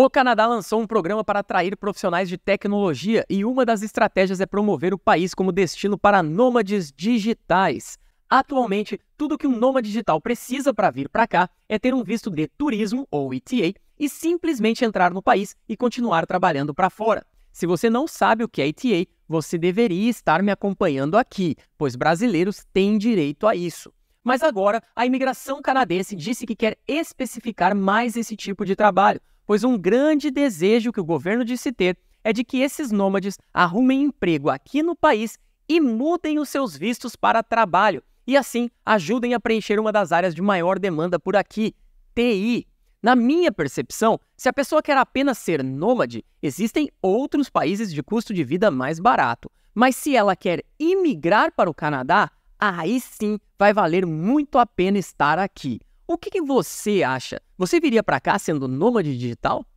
O Canadá lançou um programa para atrair profissionais de tecnologia e uma das estratégias é promover o país como destino para nômades digitais. Atualmente, tudo que um nômade digital precisa para vir para cá é ter um visto de turismo, ou ETA, e simplesmente entrar no país e continuar trabalhando para fora. Se você não sabe o que é ETA, você deveria estar me acompanhando aqui, pois brasileiros têm direito a isso. Mas agora, a imigração canadense disse que quer especificar mais esse tipo de trabalho, pois um grande desejo que o governo disse ter é de que esses nômades arrumem emprego aqui no país e mudem os seus vistos para trabalho e assim ajudem a preencher uma das áreas de maior demanda por aqui, TI. Na minha percepção, se a pessoa quer apenas ser nômade, existem outros países de custo de vida mais barato. Mas se ela quer imigrar para o Canadá, aí sim vai valer muito a pena estar aqui. O que, que você acha? Você viria para cá sendo nômade digital?